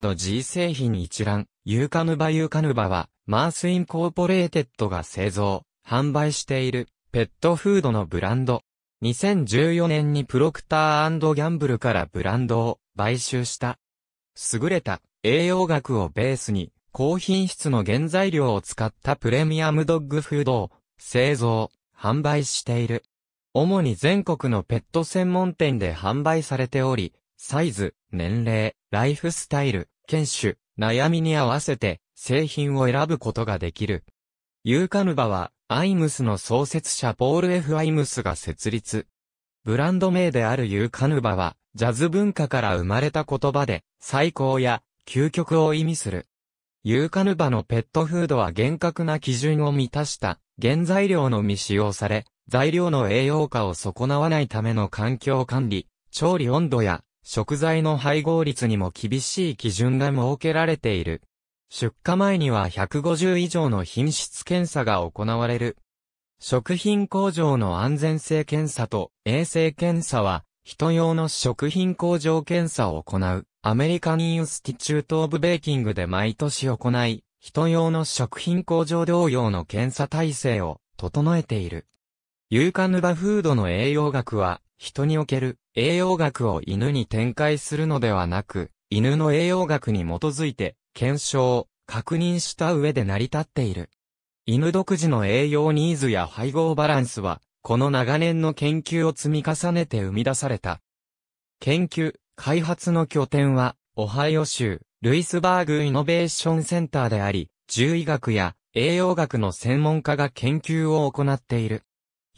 ド G 製品一覧、ユーカヌバユーカヌバは、マースインコーポレーテッドが製造、販売している、ペットフードのブランド。2014年にプロクターギャンブルからブランドを買収した。優れた栄養学をベースに高品質の原材料を使ったプレミアムドッグフードを製造、販売している。主に全国のペット専門店で販売されており、サイズ、年齢、ライフスタイル、犬種、悩みに合わせて製品を選ぶことができる。ユーカヌバは、アイムスの創設者ポール F. アイムスが設立。ブランド名であるユーカヌバは、ジャズ文化から生まれた言葉で、最高や究極を意味する。ユーカヌバのペットフードは厳格な基準を満たした原材料のみ使用され、材料の栄養価を損なわないための環境管理、調理温度や食材の配合率にも厳しい基準が設けられている。出荷前には150以上の品質検査が行われる。食品工場の安全性検査と衛生検査は、人用の食品工場検査を行う、アメリカニュンスティチュート・オブ・ベーキングで毎年行い、人用の食品工場同様の検査体制を整えている。ユーカヌバフードの栄養学は、人における栄養学を犬に展開するのではなく、犬の栄養学に基づいて検証、確認した上で成り立っている。犬独自の栄養ニーズや配合バランスは、この長年の研究を積み重ねて生み出された。研究、開発の拠点は、オハイオ州、ルイスバーグイノベーションセンターであり、獣医学や栄養学の専門家が研究を行っている。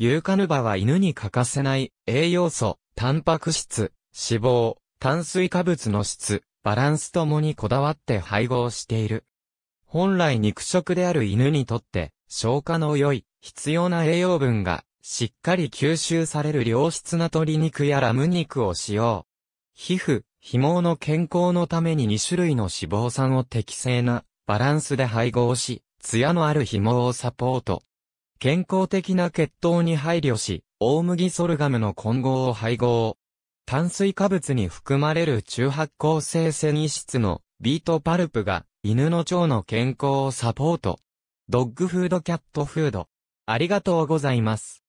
ユーカヌバは犬に欠かせない栄養素、タンパク質、脂肪、炭水化物の質、バランスともにこだわって配合している。本来肉食である犬にとって消化の良い必要な栄養分がしっかり吸収される良質な鶏肉やラム肉を使用。皮膚、紐毛の健康のために2種類の脂肪酸を適正なバランスで配合し、ツヤのある紐をサポート。健康的な血糖に配慮し、大麦ソルガムの混合を配合。炭水化物に含まれる中発酵性繊維質のビートパルプが犬の腸の健康をサポート。ドッグフードキャットフード。ありがとうございます。